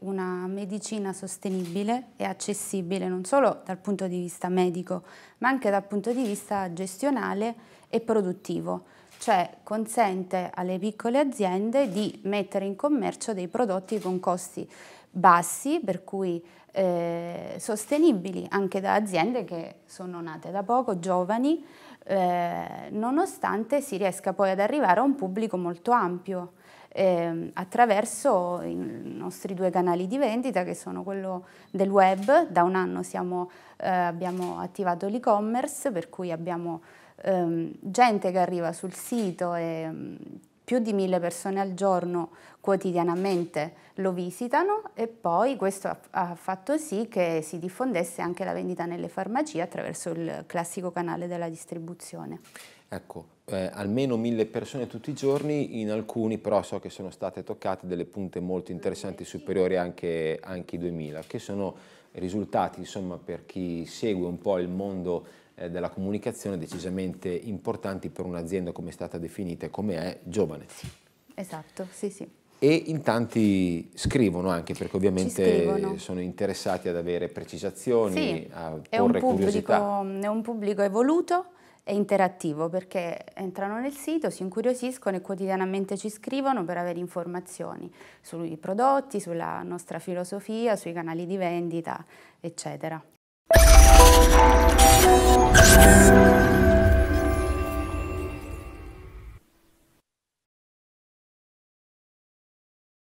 una medicina sostenibile e accessibile non solo dal punto di vista medico, ma anche dal punto di vista gestionale e produttivo, cioè consente alle piccole aziende di mettere in commercio dei prodotti con costi bassi, per cui eh, sostenibili anche da aziende che sono nate da poco, giovani, eh, nonostante si riesca poi ad arrivare a un pubblico molto ampio eh, attraverso i nostri due canali di vendita che sono quello del web, da un anno siamo, eh, abbiamo attivato l'e-commerce per cui abbiamo ehm, gente che arriva sul sito e più di mille persone al giorno quotidianamente lo visitano e poi questo ha fatto sì che si diffondesse anche la vendita nelle farmacie attraverso il classico canale della distribuzione. Ecco, eh, almeno mille persone tutti i giorni, in alcuni però so che sono state toccate delle punte molto interessanti, superiori anche, anche ai 2000, che sono risultati insomma per chi segue un po' il mondo eh, della comunicazione decisamente importanti per un'azienda come è stata definita e come è giovane. Sì, esatto, sì, sì e in tanti scrivono anche perché ovviamente sono interessati ad avere precisazioni, sì, a porre è pubblico, curiosità. È un pubblico evoluto e interattivo perché entrano nel sito, si incuriosiscono e quotidianamente ci scrivono per avere informazioni sui prodotti, sulla nostra filosofia, sui canali di vendita, eccetera. you